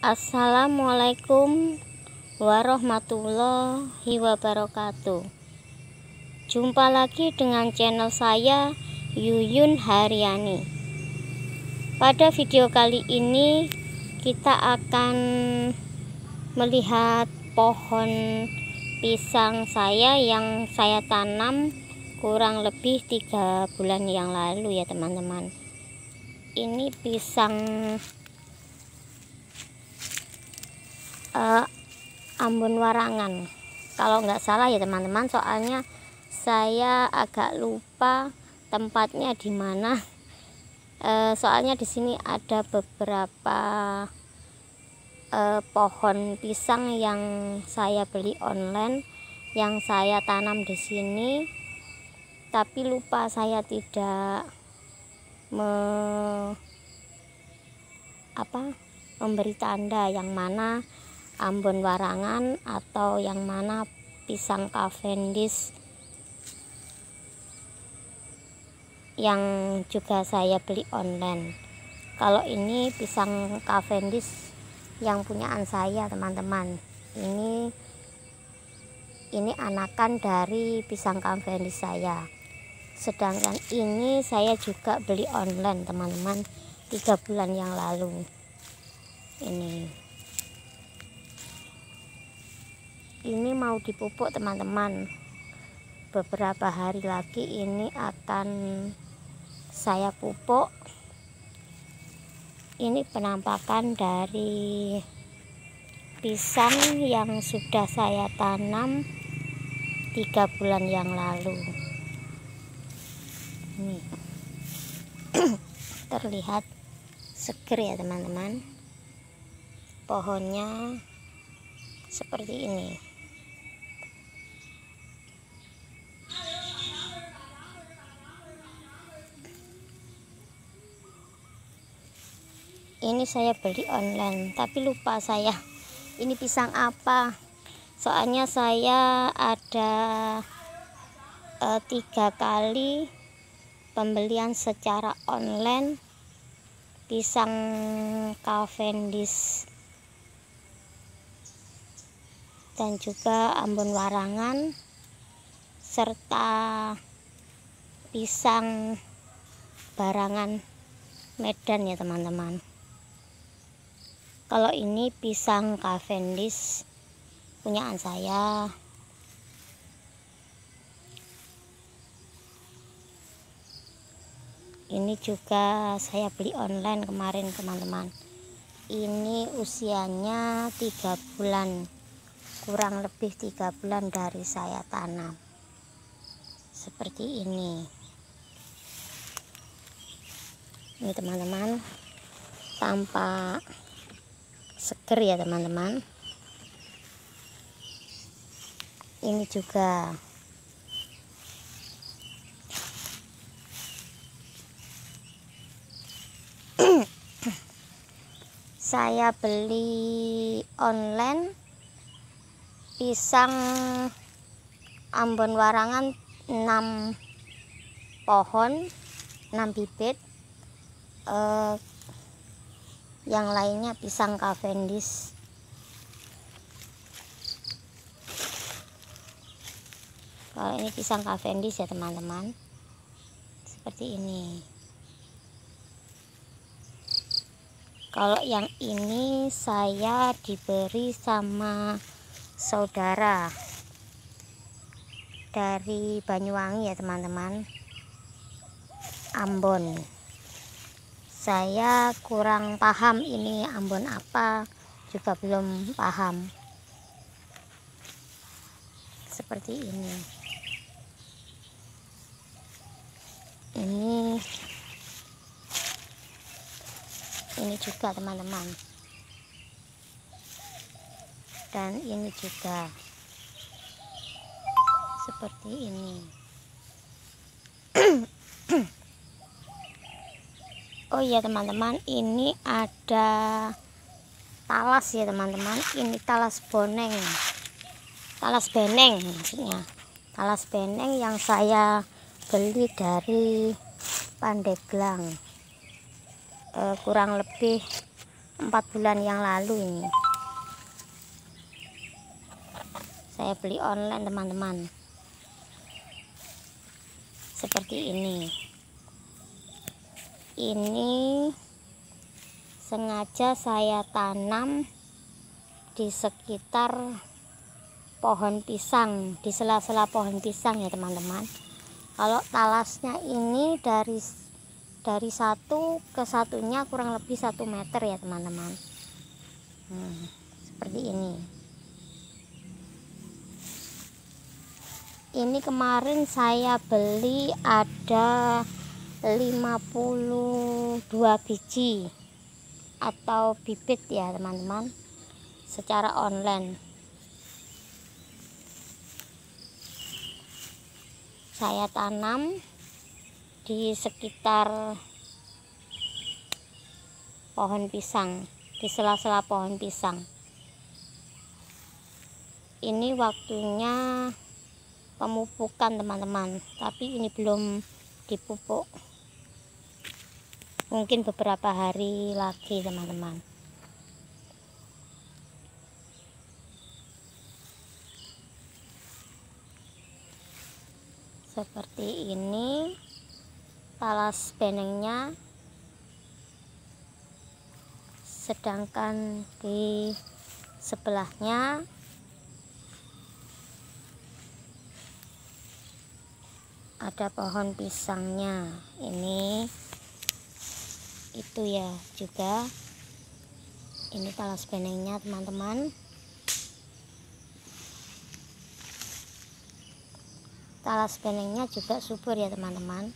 Assalamualaikum warahmatullahi wabarakatuh Jumpa lagi dengan channel saya Yuyun Haryani Pada video kali ini kita akan melihat pohon pisang saya yang saya tanam kurang lebih tiga bulan yang lalu ya teman-teman ini pisang uh, Ambon Warangan kalau nggak salah ya teman-teman soalnya saya agak lupa tempatnya di mana uh, soalnya di sini ada beberapa uh, pohon pisang yang saya beli online yang saya tanam di sini tapi lupa saya tidak me apa memberi tanda yang mana Ambon Warangan atau yang mana pisang Cavendish yang juga saya beli online kalau ini pisang Cavendish yang punyaan saya teman-teman ini ini anakan dari pisang Cavendish saya sedangkan ini saya juga beli online teman-teman tiga bulan yang lalu ini mau dipupuk teman-teman beberapa hari lagi ini akan saya pupuk ini penampakan dari pisang yang sudah saya tanam tiga bulan yang lalu ini terlihat seger ya teman-teman pohonnya seperti ini ini saya beli online tapi lupa saya ini pisang apa soalnya saya ada uh, tiga kali pembelian secara online pisang Cavendish dan juga Ambon Warangan serta pisang barangan Medan ya teman-teman kalau ini pisang Cavendish punyaan saya ini juga saya beli online kemarin teman-teman ini usianya tiga bulan kurang lebih tiga bulan dari saya tanam seperti ini ini teman-teman tampak seger ya teman-teman ini juga saya beli online pisang Ambon Warangan 6 pohon 6 bibit eh, yang lainnya pisang Cavendish kalau ini pisang Cavendish ya teman-teman seperti ini kalau yang ini saya diberi sama saudara dari Banyuwangi ya teman-teman Ambon saya kurang paham ini Ambon apa juga belum paham seperti ini ini ini juga teman-teman dan ini juga seperti ini Oh iya teman-teman ini ada talas ya teman-teman ini talas boneng talas beneng maksudnya talas beneng yang saya beli dari pandeglang eh, kurang lebih empat bulan yang lalu ini saya beli online teman-teman seperti ini ini sengaja saya tanam di sekitar pohon pisang di sela-sela pohon pisang ya teman-teman kalau talasnya ini dari dari satu ke satunya kurang lebih satu meter ya teman-teman hmm, seperti ini ini kemarin saya beli ada 52 biji atau bibit ya teman-teman secara online saya tanam di sekitar pohon pisang di sela-sela pohon pisang ini waktunya pemupukan teman-teman tapi ini belum dipupuk mungkin beberapa hari lagi teman-teman seperti ini talas benengnya sedangkan di sebelahnya ada pohon pisangnya ini itu ya juga ini talas benengnya teman-teman talas benengnya juga subur ya teman-teman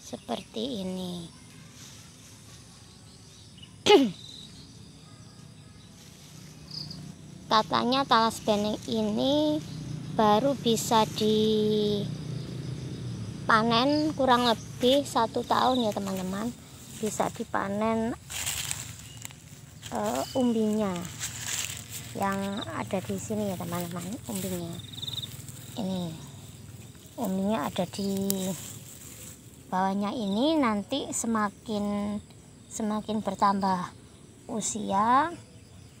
seperti ini katanya talas beneng ini baru bisa dipanen kurang lebih satu tahun ya teman-teman bisa dipanen uh, umbinya yang ada di sini ya teman-teman umbinya ini umbinya ada di bawahnya ini nanti semakin semakin bertambah usia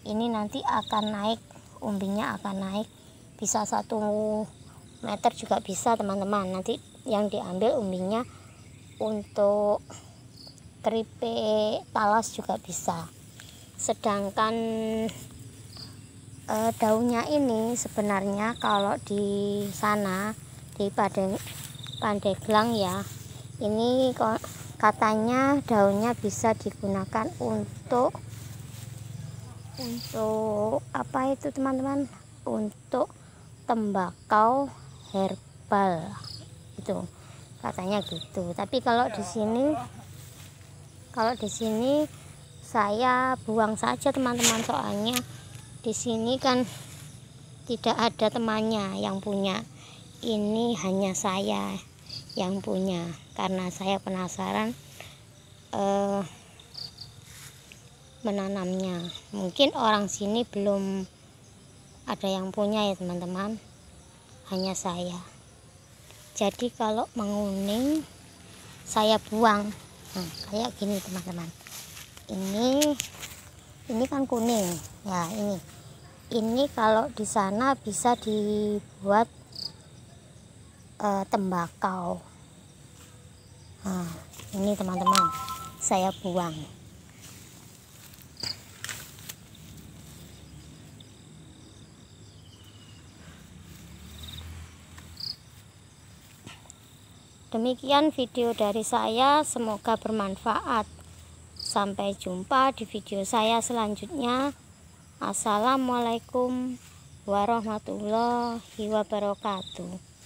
ini nanti akan naik umbinya akan naik bisa satu meter juga bisa teman-teman nanti yang diambil umbinya untuk keripik talas juga bisa sedangkan e, daunnya ini sebenarnya kalau di sana di Padeng, Pandeglang ya ini katanya daunnya bisa digunakan untuk untuk apa itu teman-teman untuk tembakau herbal itu katanya gitu tapi kalau di sini kalau di sini saya buang saja teman-teman soalnya di sini kan tidak ada temannya yang punya ini hanya saya yang punya karena saya penasaran eh, menanamnya mungkin orang sini belum ada yang punya ya teman-teman hanya saya jadi kalau menguning saya buang nah, kayak gini teman-teman ini ini kan kuning ya ini ini kalau di sana bisa dibuat uh, tembakau nah, ini teman-teman saya buang Demikian video dari saya, semoga bermanfaat. Sampai jumpa di video saya selanjutnya. Assalamualaikum warahmatullahi wabarakatuh.